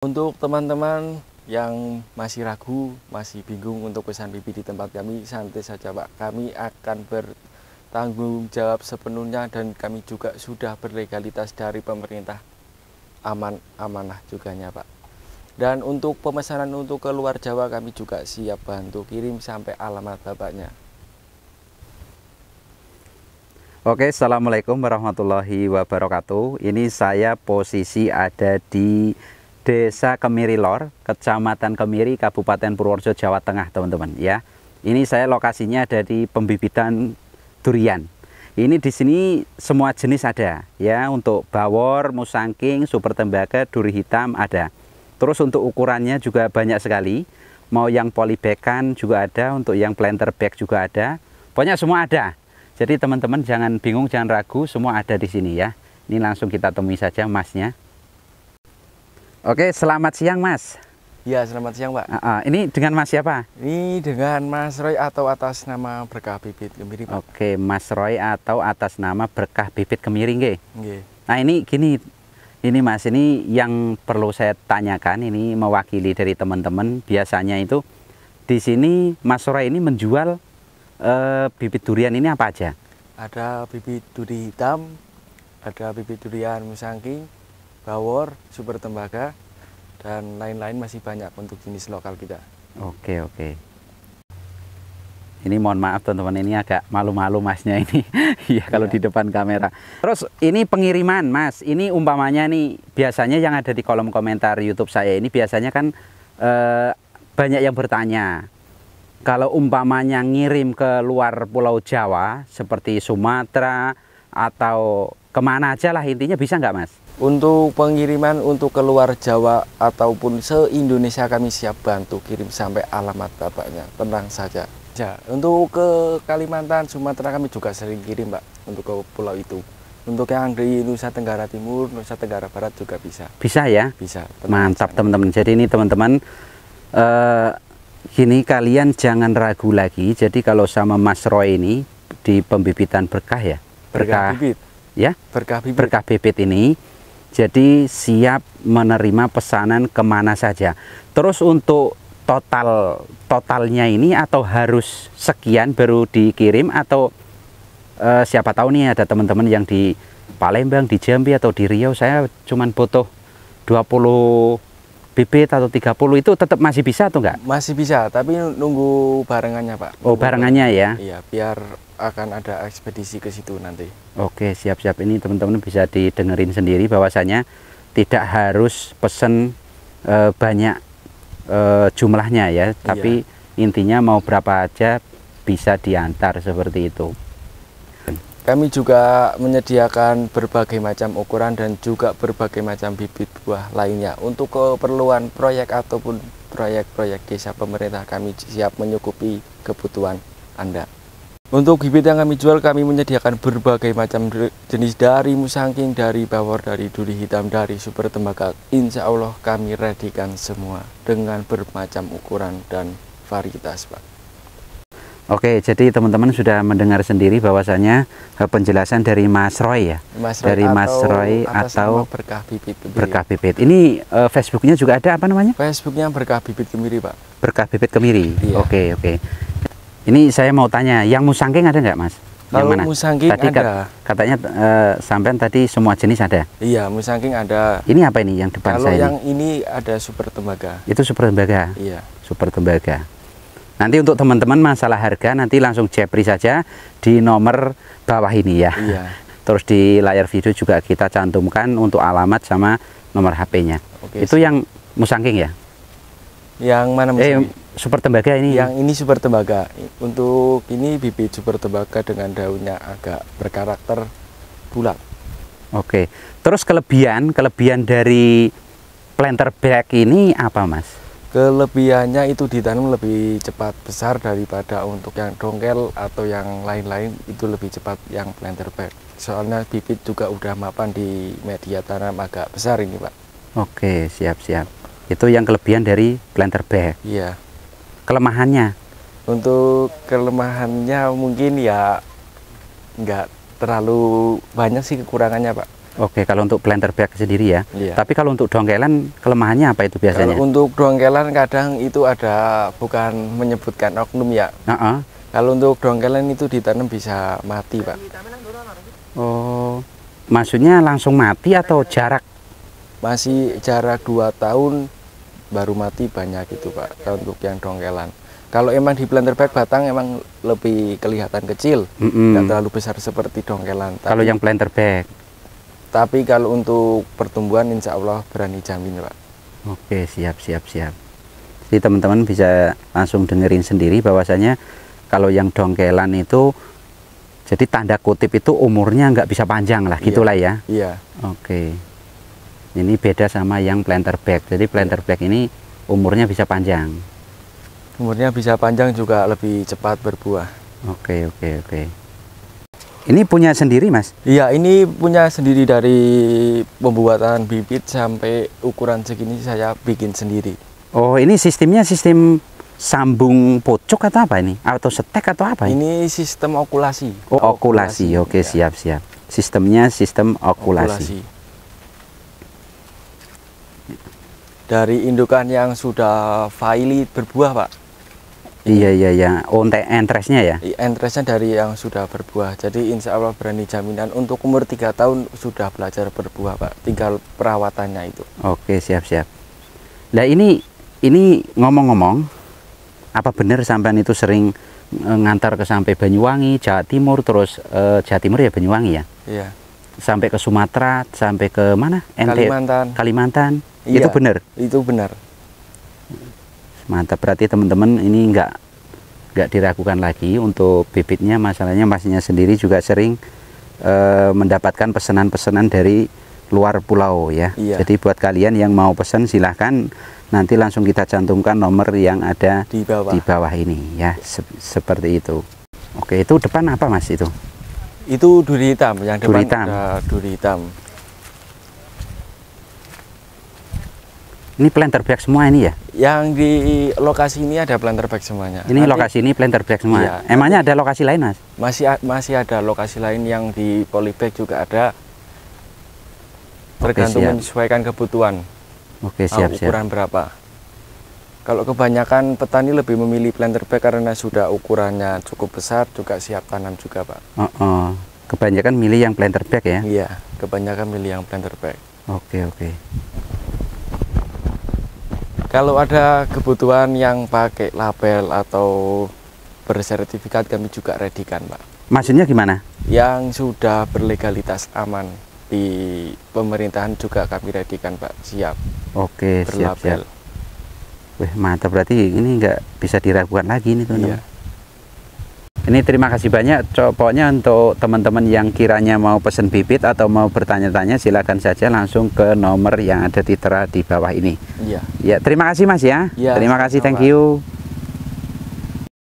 Untuk teman-teman yang masih ragu, masih bingung untuk pesan bibit di tempat kami, santai saja Pak. Kami akan bertanggung jawab sepenuhnya dan kami juga sudah berlegalitas dari pemerintah aman amanah juganya Pak. Dan untuk pemesanan untuk ke luar Jawa kami juga siap bantu kirim sampai alamat bapaknya. Oke, Assalamualaikum warahmatullahi wabarakatuh. Ini saya posisi ada di Desa Kemiri Lor, Kecamatan Kemiri, Kabupaten Purworejo, Jawa Tengah, teman-teman ya. Ini saya lokasinya dari pembibitan durian. Ini di sini semua jenis ada ya, untuk bawor, musangking, super tembaga, duri hitam ada. Terus untuk ukurannya juga banyak sekali. Mau yang polybagan juga ada, untuk yang planter bag juga ada. Pokoknya semua ada. Jadi teman-teman jangan bingung, jangan ragu, semua ada di sini ya. Ini langsung kita temui saja masnya. Oke, selamat siang Mas. Ya, selamat siang Pak. Uh, uh, ini dengan Mas siapa? Ini dengan Mas Roy atau atas nama Berkah Bibit Kemiri Pak. Oke, Mas Roy atau atas nama Berkah Bibit Kemiri nggih. Nah, ini gini ini Mas, ini yang perlu saya tanyakan ini mewakili dari teman-teman biasanya itu di sini Mas Roy ini menjual uh, bibit durian ini apa aja? Ada bibit duri hitam, ada bibit durian musangking, bawor, super tembaga, dan lain-lain masih banyak untuk jenis lokal kita. Oke, oke. Ini mohon maaf teman-teman, ini agak malu-malu masnya ini. Iya, kalau iya. di depan kamera. Terus ini pengiriman, Mas. Ini umpamanya nih biasanya yang ada di kolom komentar YouTube saya ini biasanya kan eh, banyak yang bertanya kalau umpamanya ngirim ke luar Pulau Jawa seperti Sumatera atau kemana aja lah intinya bisa nggak mas? Untuk pengiriman untuk keluar Jawa ataupun se-Indonesia kami siap bantu kirim sampai alamat bapaknya. Tenang saja. Ya, untuk ke Kalimantan, Sumatera kami juga sering kirim, Pak, untuk ke pulau itu. Untuk yang di Nusa Tenggara Timur, Nusa Tenggara Barat juga bisa. Bisa ya? Bisa. Mantap, teman-teman. Jadi ini teman-teman -teman, uh, kalian jangan ragu lagi. Jadi kalau sama Mas Roy ini di pembibitan berkah ya. Berkah, berkah bibit. Ya? Berkah bibit. Berkah bibit ini jadi siap menerima pesanan kemana saja terus untuk total totalnya ini atau harus sekian baru dikirim atau eh, siapa tahu nih ada teman-teman yang di Palembang di Jambi atau di Riau saya cuman butuh 20 bibit atau 30 itu tetap masih bisa atau enggak? Masih bisa, tapi nunggu barengannya, Pak. oh, barengannya ya. Iya, biar akan ada ekspedisi ke situ nanti. Oke, siap-siap ini teman-teman bisa didengerin sendiri bahwasanya tidak harus pesen e, banyak e, jumlahnya ya, iya. tapi iya. intinya mau berapa aja bisa diantar seperti itu. Kami juga menyediakan berbagai macam ukuran dan juga berbagai macam bibit buah lainnya. Untuk keperluan proyek ataupun proyek-proyek desa pemerintah kami siap menyukupi kebutuhan Anda. Untuk bibit yang kami jual, kami menyediakan berbagai macam jenis dari musangking, dari bawor, dari duri hitam, dari super tembaga. Insya Allah kami redikan semua dengan bermacam ukuran dan varietas, Pak. Oke, jadi teman-teman sudah mendengar sendiri bahwasanya eh, penjelasan dari Mas Roy ya, Mas Roy dari atau, Mas Roy atau berkah bibit kemiri. Berkah bibit. Ini uh, Facebooknya juga ada apa namanya? Facebooknya berkah bibit kemiri pak. Berkah bibit kemiri. Iya. Oke oke. Ini saya mau tanya, yang musangking ada nggak mas? Kalau yang mana? musangking tadi ada. katanya uh, sampean tadi semua jenis ada. Iya, musangking ada. Ini apa ini yang depan Kalau saya? Kalau yang ini? ini ada super tembaga. Itu super tembaga. Iya. Super tembaga. Nanti untuk teman-teman masalah harga nanti langsung jepri saja di nomor bawah ini ya. Iya. Terus di layar video juga kita cantumkan untuk alamat sama nomor HP-nya. Itu sih. yang musangking ya? Yang mana musangking? Eh, super tembaga ini yang ini super tembaga untuk ini bibit super tembaga dengan daunnya agak berkarakter bulat oke terus kelebihan kelebihan dari planter bag ini apa mas kelebihannya itu ditanam lebih cepat besar daripada untuk yang dongkel atau yang lain-lain itu lebih cepat yang planter bed soalnya bibit juga udah mapan di media tanam agak besar ini pak oke siap-siap itu yang kelebihan dari planter bed iya kelemahannya untuk kelemahannya mungkin ya nggak terlalu banyak sih kekurangannya pak Oke, kalau untuk planter bag sendiri ya. Iya. Tapi kalau untuk dongkelan kelemahannya apa itu biasanya? Kalau untuk dongkelan kadang itu ada bukan menyebutkan oknum ya. Uh -uh. Kalau untuk dongkelan itu ditanam bisa mati, Pak. Oh, maksudnya langsung mati atau jarak? Masih jarak dua tahun baru mati banyak itu, Pak. Kalau untuk yang dongkelan. Kalau emang di planter bag batang emang lebih kelihatan kecil, mm -hmm. nggak terlalu besar seperti dongkelan. Kalau yang planter bag tapi kalau untuk pertumbuhan insya Allah berani jamin Pak. Oke siap siap siap. Jadi teman-teman bisa langsung dengerin sendiri bahwasanya kalau yang dongkelan itu jadi tanda kutip itu umurnya nggak bisa panjang lah iya. gitulah iya, ya. Iya. Oke. Ini beda sama yang planter bag. Jadi planter bag ini umurnya bisa panjang. Umurnya bisa panjang juga lebih cepat berbuah. Oke oke oke. Ini punya sendiri, Mas? Iya, ini punya sendiri dari pembuatan bibit sampai ukuran segini saya bikin sendiri. Oh, ini sistemnya sistem sambung pocok atau apa ini? Atau setek atau apa? Ini, ini sistem okulasi. Oh, okulasi. okulasi. Oke, ya. siap, siap. Sistemnya sistem okulasi. okulasi. Dari indukan yang sudah faili berbuah, Pak. Iya iya iya. Untuk oh, entresnya ya? Iya, entresnya dari yang sudah berbuah. Jadi insya Allah berani jaminan untuk umur tiga tahun sudah belajar berbuah pak. Tinggal perawatannya itu. Oke siap siap. Nah ini ini ngomong-ngomong, apa benar sampean itu sering eh, ngantar ke sampai Banyuwangi, Jawa Timur, terus eh, Jawa Timur ya Banyuwangi ya? Iya. Sampai ke Sumatera, sampai ke mana? NT Kalimantan. Kalimantan. Iya, itu benar. Itu benar mantap berarti teman-teman ini enggak enggak diragukan lagi untuk bibitnya masalahnya masnya sendiri juga sering e, mendapatkan pesanan-pesanan dari luar pulau ya iya. jadi buat kalian yang mau pesan silahkan nanti langsung kita cantumkan nomor yang ada di bawah, di bawah ini ya se seperti itu oke itu depan apa mas itu itu duri hitam yang depan hitam. duri hitam Ini planter bag semua ini ya? Yang di lokasi ini ada planter bag semuanya. Ini Nanti, lokasi ini planter bag semua. Iya, Emangnya ada lokasi lain, Mas? Masih masih ada lokasi lain yang di polybag juga ada. Tergantung Oke, menyesuaikan kebutuhan. Oke, siap, ukuran siap. Ukuran berapa? Kalau kebanyakan petani lebih memilih planter bag karena sudah ukurannya cukup besar juga siap tanam juga, Pak. Oh, oh. Kebanyakan milih yang planter bag ya? Iya, kebanyakan milih yang planter bag. Oke, oke. Kalau ada kebutuhan yang pakai label atau bersertifikat kami juga ready kan Pak. Maksudnya gimana? Yang sudah berlegalitas aman di pemerintahan juga kami ready kan Pak. Siap. Oke, siap, siap. Wih, mantap berarti ini nggak bisa diragukan lagi ini, teman-teman. Iya. Ini terima kasih banyak pokoknya untuk teman-teman yang kiranya mau pesen bibit atau mau bertanya-tanya silakan saja langsung ke nomor yang ada di tera di bawah ini. Iya. Ya, terima kasih Mas ya. ya terima kasih, thank you.